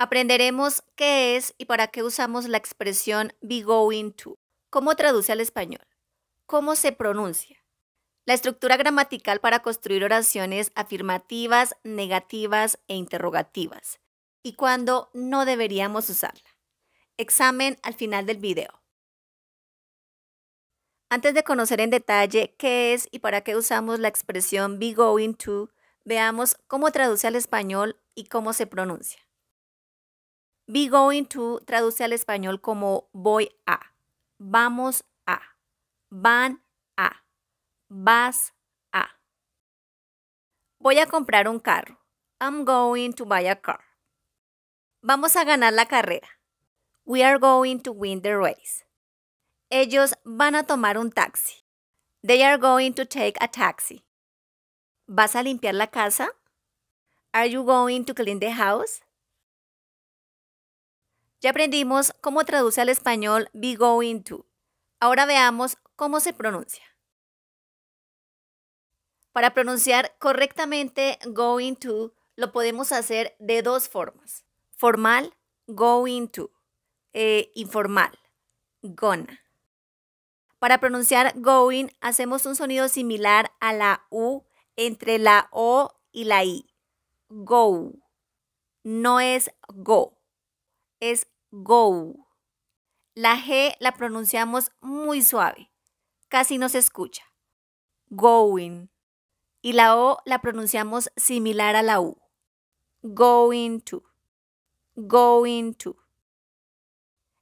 Aprenderemos qué es y para qué usamos la expresión be going to, cómo traduce al español, cómo se pronuncia, la estructura gramatical para construir oraciones afirmativas, negativas e interrogativas, y cuándo no deberíamos usarla. Examen al final del video. Antes de conocer en detalle qué es y para qué usamos la expresión be going to, veamos cómo traduce al español y cómo se pronuncia. Be going to traduce al español como voy a, vamos a, van a, vas a. Voy a comprar un carro. I'm going to buy a car. Vamos a ganar la carrera. We are going to win the race. Ellos van a tomar un taxi. They are going to take a taxi. ¿Vas a limpiar la casa? Are you going to clean the house? Ya aprendimos cómo traduce al español be going to. Ahora veamos cómo se pronuncia. Para pronunciar correctamente going to, lo podemos hacer de dos formas. Formal, going to. E informal, gonna. Para pronunciar going, hacemos un sonido similar a la U entre la O y la I. Go. No es go, es go. La G la pronunciamos muy suave, casi no se escucha. Going. Y la O la pronunciamos similar a la U. Going to. Going to.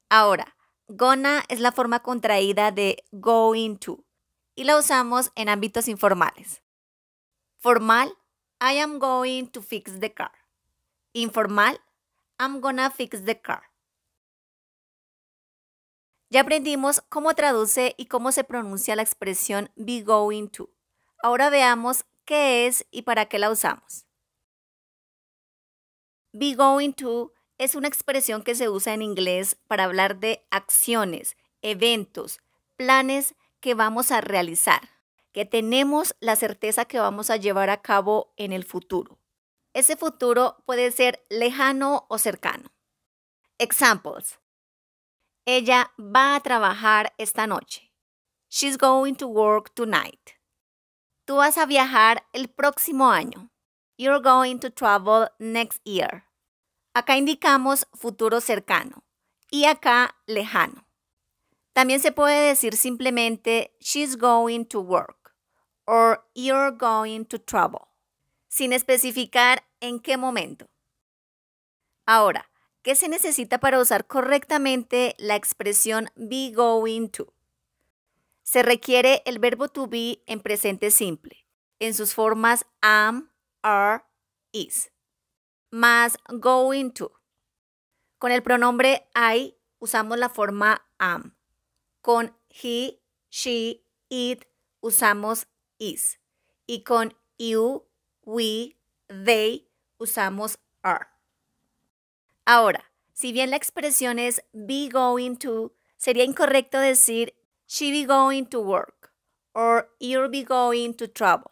Ahora, gonna es la forma contraída de going to y la usamos en ámbitos informales. Formal, I am going to fix the car. Informal, I'm gonna fix the car. Ya aprendimos cómo traduce y cómo se pronuncia la expresión be going to. Ahora veamos qué es y para qué la usamos. Be going to es una expresión que se usa en inglés para hablar de acciones, eventos, planes que vamos a realizar, que tenemos la certeza que vamos a llevar a cabo en el futuro. Ese futuro puede ser lejano o cercano. Examples. Ella va a trabajar esta noche. She's going to work tonight. Tú vas a viajar el próximo año. You're going to travel next year. Acá indicamos futuro cercano y acá lejano. También se puede decir simplemente she's going to work or you're going to travel, sin especificar en qué momento. Ahora, ¿Qué se necesita para usar correctamente la expresión be going to? Se requiere el verbo to be en presente simple, en sus formas am, are, is, más going to. Con el pronombre I usamos la forma am. Con he, she, it usamos is. Y con you, we, they usamos are. Ahora, si bien la expresión es be going to, sería incorrecto decir she be going to work or you'll be going to travel.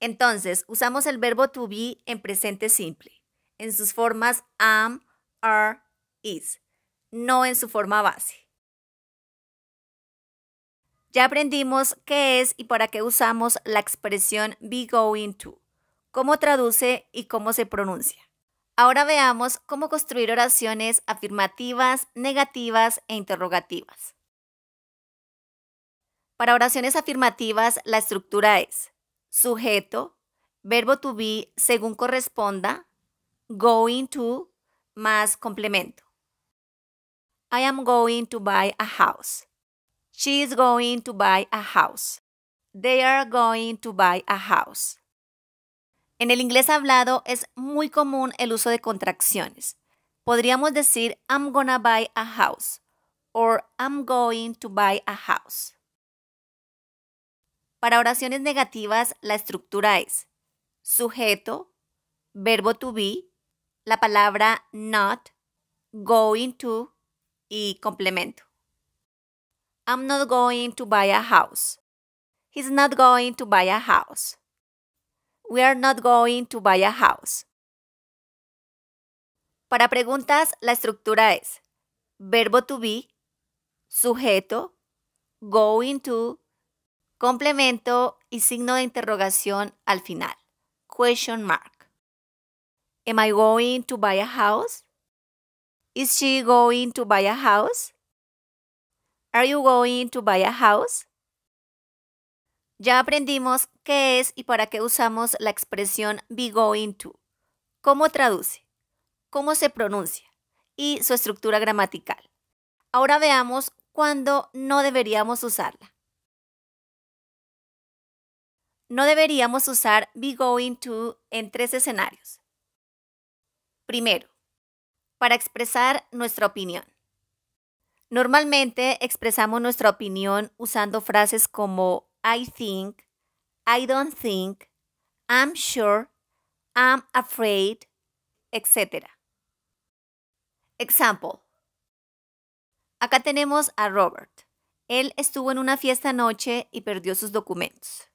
Entonces, usamos el verbo to be en presente simple, en sus formas am, are, is, no en su forma base. Ya aprendimos qué es y para qué usamos la expresión be going to, cómo traduce y cómo se pronuncia. Ahora veamos cómo construir oraciones afirmativas, negativas e interrogativas. Para oraciones afirmativas, la estructura es sujeto, verbo to be según corresponda, going to más complemento. I am going to buy a house. She is going to buy a house. They are going to buy a house. En el inglés hablado es muy común el uso de contracciones. Podríamos decir I'm gonna buy a house or I'm going to buy a house. Para oraciones negativas, la estructura es sujeto, verbo to be, la palabra not, going to y complemento. I'm not going to buy a house. He's not going to buy a house. We are not going to buy a house. Para preguntas, la estructura es verbo to be, sujeto, going to, complemento y signo de interrogación al final. Question mark. Am I going to buy a house? Is she going to buy a house? Are you going to buy a house? Ya aprendimos qué es y para qué usamos la expresión be going to, cómo traduce, cómo se pronuncia y su estructura gramatical. Ahora veamos cuándo no deberíamos usarla. No deberíamos usar be going to en tres escenarios. Primero, para expresar nuestra opinión. Normalmente expresamos nuestra opinión usando frases como I think, I don't think, I'm sure, I'm afraid, etc. Example. Acá tenemos a Robert. Él estuvo en una fiesta anoche y perdió sus documentos.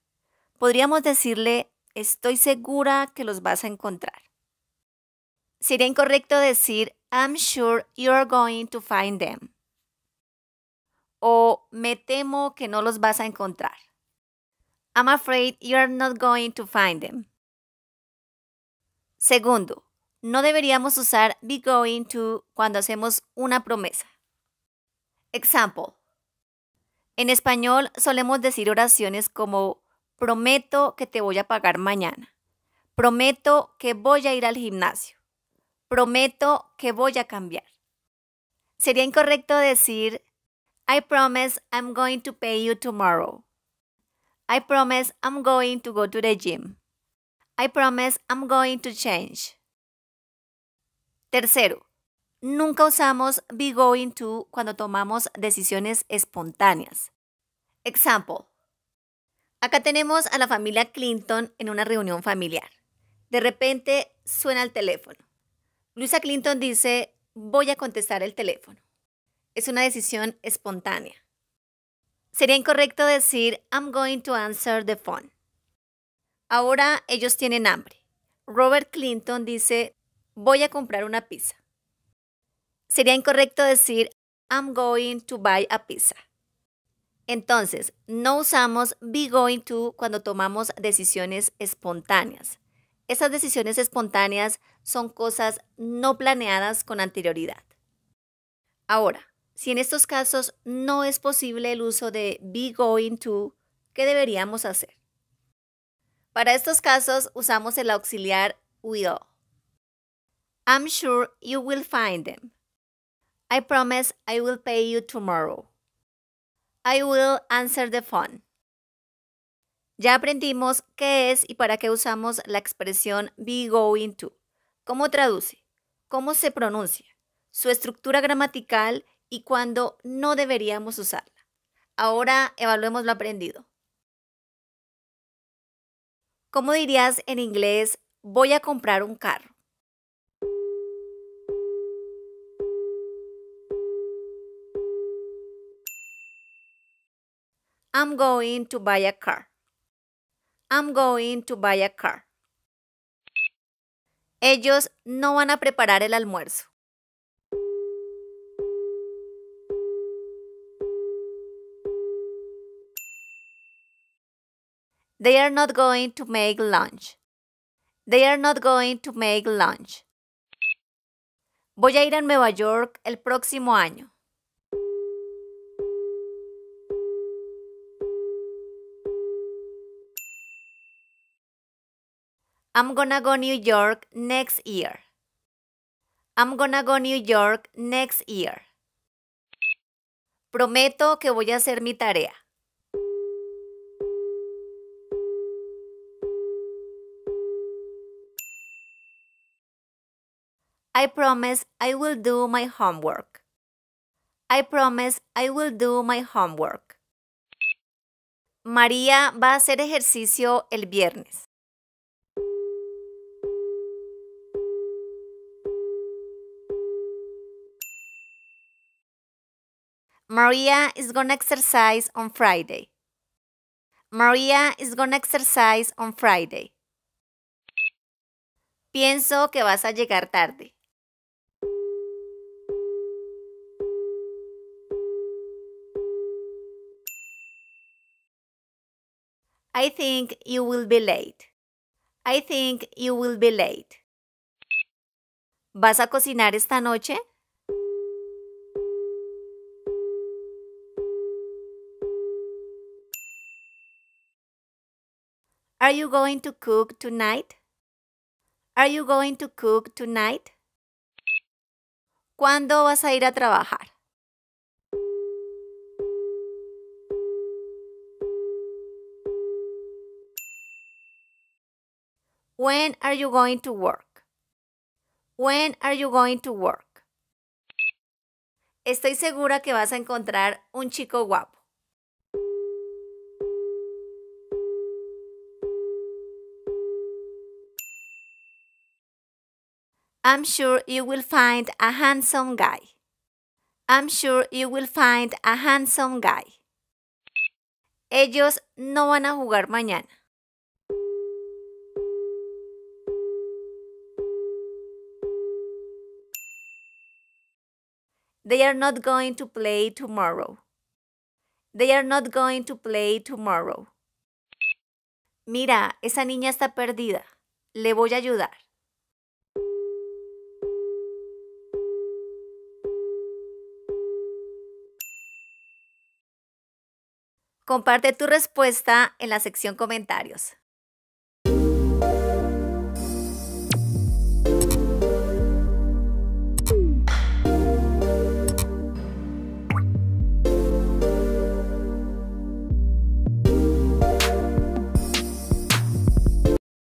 Podríamos decirle, estoy segura que los vas a encontrar. Sería incorrecto decir, I'm sure you're going to find them. O me temo que no los vas a encontrar. I'm afraid you're not going to find them. Segundo, no deberíamos usar be going to cuando hacemos una promesa. Example. En español solemos decir oraciones como prometo que te voy a pagar mañana, prometo que voy a ir al gimnasio, prometo que voy a cambiar. Sería incorrecto decir I promise I'm going to pay you tomorrow I promise I'm going to go to the gym. I promise I'm going to change. Tercero, nunca usamos be going to cuando tomamos decisiones espontáneas. Example. Acá tenemos a la familia Clinton en una reunión familiar. De repente suena el teléfono. Luisa Clinton dice, voy a contestar el teléfono. Es una decisión espontánea. Sería incorrecto decir I'm going to answer the phone. Ahora ellos tienen hambre. Robert Clinton dice voy a comprar una pizza. Sería incorrecto decir I'm going to buy a pizza. Entonces, no usamos be going to cuando tomamos decisiones espontáneas. Esas decisiones espontáneas son cosas no planeadas con anterioridad. Ahora, si en estos casos no es posible el uso de be going to, ¿qué deberíamos hacer? Para estos casos usamos el auxiliar will. I'm sure you will find them. I promise I will pay you tomorrow. I will answer the phone. Ya aprendimos qué es y para qué usamos la expresión be going to. ¿Cómo traduce? ¿Cómo se pronuncia? Su estructura gramatical y cuando no deberíamos usarla. Ahora evaluemos lo aprendido. ¿Cómo dirías en inglés voy a comprar un carro? I'm going to buy a car. I'm going to buy a car. Ellos no van a preparar el almuerzo. They are not going to make lunch. They are not going to make lunch. Voy a ir a Nueva York el próximo año. I'm gonna go New York next year. I'm gonna go New York next year. Prometo que voy a hacer mi tarea. I promise I will do my homework. I promise I will do my homework. María va a hacer ejercicio el viernes. María is going to exercise on Friday. María is going to exercise on Friday. Pienso que vas a llegar tarde. I think you will be late. I think you will be late. ¿Vas a cocinar esta noche? Are you going to cook tonight? Are you going to cook tonight? ¿Cuándo vas a ir a trabajar? When are you going to work? When are you going to work? Estoy segura que vas a encontrar un chico guapo. I'm sure you will find a handsome guy. I'm sure you will find a handsome guy. Ellos no van a jugar mañana. They are not going to play tomorrow. They are not going to play tomorrow. Mira, esa niña está perdida. Le voy a ayudar. Comparte tu respuesta en la sección comentarios.